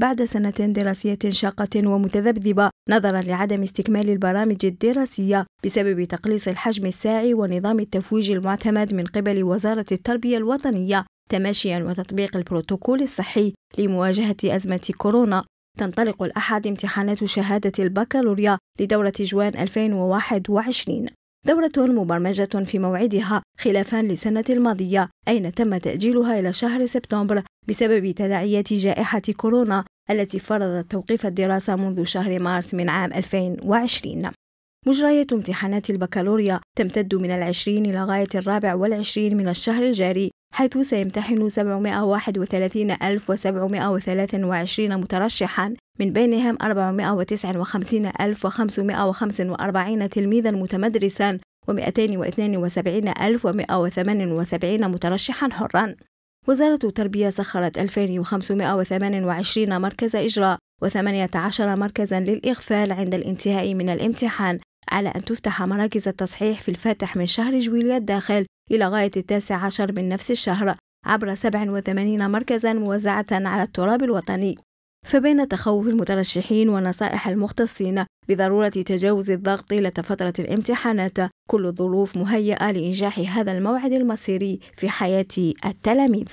بعد سنة دراسية شاقة ومتذبذبة نظرا لعدم استكمال البرامج الدراسية بسبب تقليص الحجم الساعي ونظام التفويج المعتمد من قبل وزارة التربية الوطنية تماشيا وتطبيق البروتوكول الصحي لمواجهة أزمة كورونا تنطلق الأحد امتحانات شهادة البكالوريا لدورة جوان 2021 دورة مبرمجة في موعدها خلافا للسنة الماضية أين تم تأجيلها إلى شهر سبتمبر بسبب تداعيات جائحة كورونا التي فرضت توقيف الدراسة منذ شهر مارس من عام 2020 مجريات امتحانات البكالوريا تمتد من العشرين غاية الرابع والعشرين من الشهر الجاري حيث سيمتحن 731723 مترشحا من بينهم 459545 تلميذا متمدرسا و272178 مترشحا حرا وزارة التربية سخرت 2528 مركز إجراء و18 مركزا للإغفال عند الانتهاء من الامتحان على أن تفتح مراكز التصحيح في الفاتح من شهر جويلية الداخل إلى غاية التاسع عشر من نفس الشهر عبر 87 مركزا موزعة على التراب الوطني فبين تخوف المترشحين ونصائح المختصين بضرورة تجاوز الضغط طيلة فترة الامتحانات كل الظروف مهيئة لإنجاح هذا الموعد المصيري في حياة التلاميذ